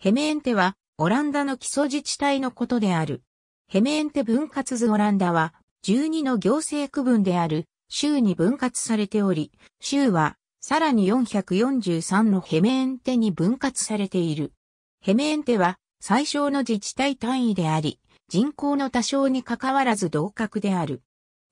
ヘメエンテは、オランダの基礎自治体のことである。ヘメエンテ分割図オランダは、12の行政区分である、州に分割されており、州は、さらに443のヘメエンテに分割されている。ヘメエンテは、最小の自治体単位であり、人口の多少に関わらず同格である。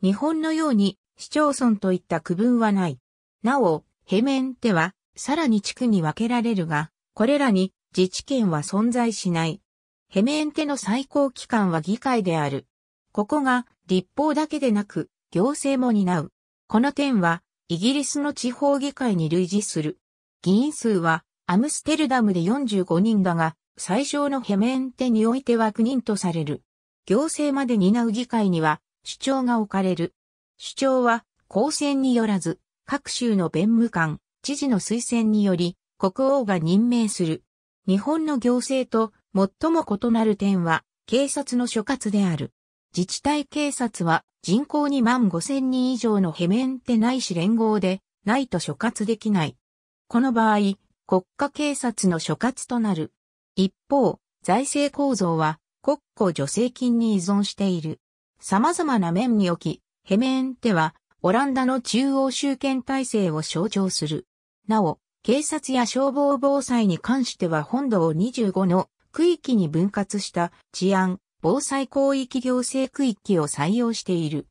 日本のように、市町村といった区分はない。なお、ヘメエンテは、さらに地区に分けられるが、これらに自治権は存在しない。ヘメンテの最高機関は議会である。ここが立法だけでなく行政も担う。この点はイギリスの地方議会に類似する。議員数はアムステルダムで45人だが、最小のヘメンテにおいては9人とされる。行政まで担う議会には主張が置かれる。主張は公選によらず、各州の弁務官、知事の推薦により、国王が任命する。日本の行政と最も異なる点は警察の所轄である。自治体警察は人口2万5千人以上のヘメンテないし連合でないと所轄できない。この場合、国家警察の所轄となる。一方、財政構造は国庫助成金に依存している。様々な面におき、ヘメンテはオランダの中央集権体制を象徴する。なお、警察や消防防災に関しては本土を25の区域に分割した治安、防災広域行政区域を採用している。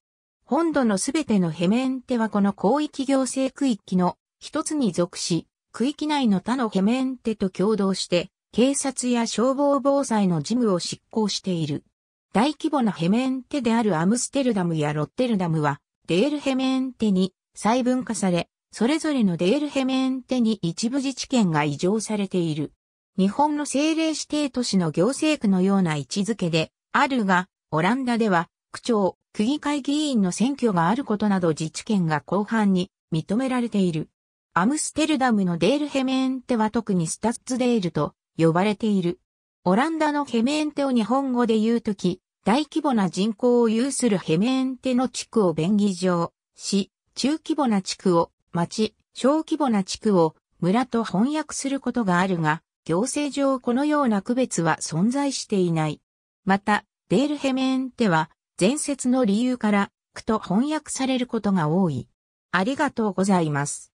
本土のすべてのヘメンテはこの広域行政区域の一つに属し、区域内の他のヘメンテと共同して、警察や消防防災の事務を執行している。大規模なヘメンテであるアムステルダムやロッテルダムは、デールヘメンテに細分化され、それぞれのデールヘメンテに一部自治権が移譲されている。日本の政令指定都市の行政区のような位置づけであるが、オランダでは、区長、区議会議員の選挙があることなど自治権が広範に認められている。アムステルダムのデールヘメンテは特にスタッツデールと呼ばれている。オランダのヘメンテを日本語で言うとき、大規模な人口を有するヘメンテの地区を便宜上し、中規模な地区を町、小規模な地区を村と翻訳することがあるが、行政上このような区別は存在していない。また、デールヘメンテは、前説の理由から、区と翻訳されることが多い。ありがとうございます。